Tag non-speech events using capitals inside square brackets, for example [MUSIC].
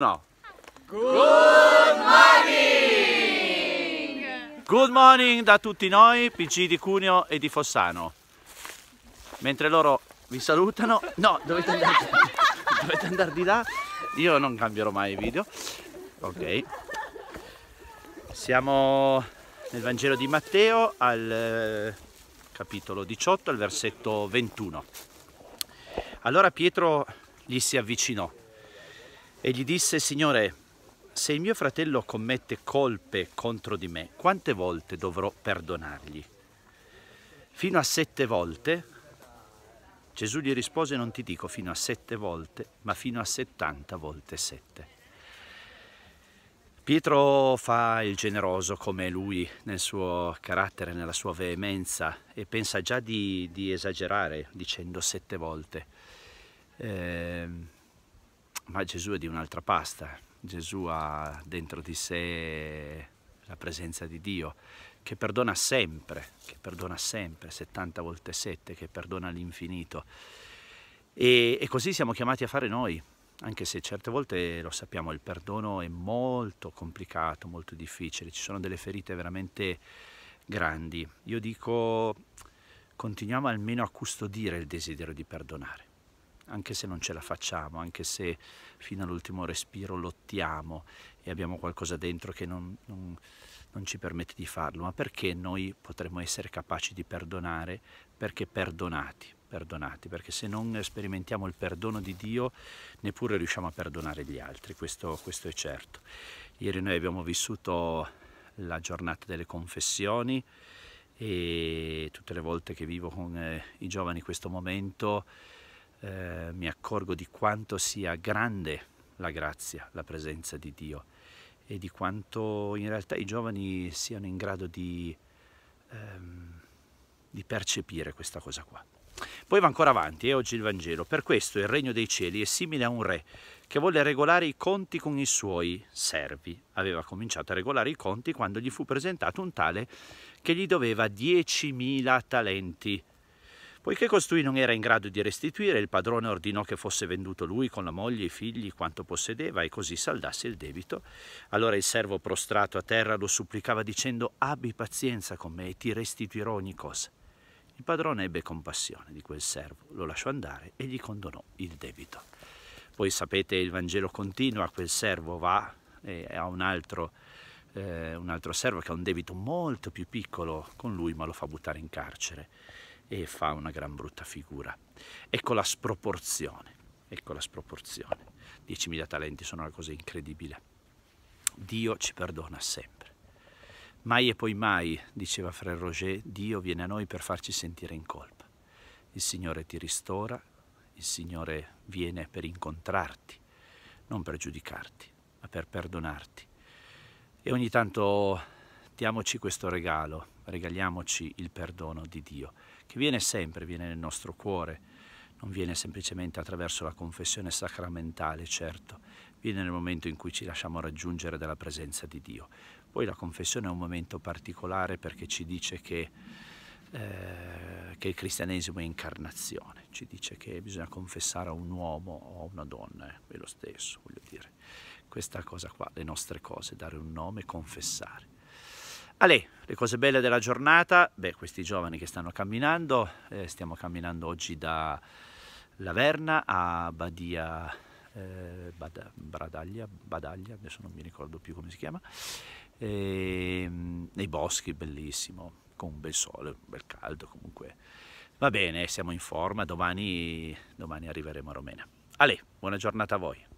No. Good morning! Good morning da tutti noi, PG di Cuneo e di Fossano. Mentre loro vi salutano, no, dovete andare, [LAUGHS] dovete andare di là, io non cambierò mai video. Ok. Siamo nel Vangelo di Matteo al eh, capitolo 18, al versetto 21. Allora Pietro gli si avvicinò e gli disse, Signore, se il mio fratello commette colpe contro di me, quante volte dovrò perdonargli? Fino a sette volte? Gesù gli rispose, non ti dico fino a sette volte, ma fino a settanta volte sette. Pietro fa il generoso come lui nel suo carattere, nella sua veemenza e pensa già di, di esagerare dicendo sette volte. Eh, ma Gesù è di un'altra pasta. Gesù ha dentro di sé la presenza di Dio che perdona sempre, che perdona sempre, 70 volte 7, che perdona all'infinito. E, e così siamo chiamati a fare noi, anche se certe volte lo sappiamo, il perdono è molto complicato, molto difficile, ci sono delle ferite veramente grandi. Io dico, continuiamo almeno a custodire il desiderio di perdonare anche se non ce la facciamo, anche se fino all'ultimo respiro lottiamo e abbiamo qualcosa dentro che non, non, non ci permette di farlo, ma perché noi potremmo essere capaci di perdonare perché perdonati, perdonati, perché se non sperimentiamo il perdono di Dio neppure riusciamo a perdonare gli altri, questo, questo è certo. Ieri noi abbiamo vissuto la giornata delle confessioni e tutte le volte che vivo con eh, i giovani questo momento eh, mi accorgo di quanto sia grande la grazia, la presenza di Dio e di quanto in realtà i giovani siano in grado di, ehm, di percepire questa cosa qua. Poi va ancora avanti, e eh, oggi il Vangelo. Per questo il regno dei cieli è simile a un re che volle regolare i conti con i suoi servi. Aveva cominciato a regolare i conti quando gli fu presentato un tale che gli doveva 10.000 talenti. Poiché costui non era in grado di restituire, il padrone ordinò che fosse venduto lui con la moglie, e i figli, quanto possedeva e così saldasse il debito. Allora il servo prostrato a terra lo supplicava dicendo abbi pazienza con me e ti restituirò ogni cosa. Il padrone ebbe compassione di quel servo, lo lasciò andare e gli condonò il debito. Poi sapete, il Vangelo continua, quel servo va e ha un altro, eh, un altro servo che ha un debito molto più piccolo con lui, ma lo fa buttare in carcere e fa una gran brutta figura. Ecco la sproporzione, ecco la sproporzione. 10.000 talenti sono una cosa incredibile. Dio ci perdona sempre. Mai e poi mai, diceva Frère Roger, Dio viene a noi per farci sentire in colpa. Il Signore ti ristora, il Signore viene per incontrarti, non per giudicarti, ma per perdonarti. E ogni tanto diamoci questo regalo, regaliamoci il perdono di Dio, che viene sempre, viene nel nostro cuore, non viene semplicemente attraverso la confessione sacramentale, certo, viene nel momento in cui ci lasciamo raggiungere dalla presenza di Dio. Poi la confessione è un momento particolare perché ci dice che, eh, che il cristianesimo è incarnazione, ci dice che bisogna confessare a un uomo o a una donna, eh, è lo stesso, voglio dire. Questa cosa qua, le nostre cose, dare un nome, confessare. Ale, le cose belle della giornata, beh questi giovani che stanno camminando, eh, stiamo camminando oggi da Laverna a Badia, eh, Bada, Bradaglia, Badaglia, adesso non mi ricordo più come si chiama, e, ehm, nei boschi, bellissimo, con un bel sole, un bel caldo comunque. Va bene, siamo in forma, domani, domani arriveremo a Romena. Ale, buona giornata a voi.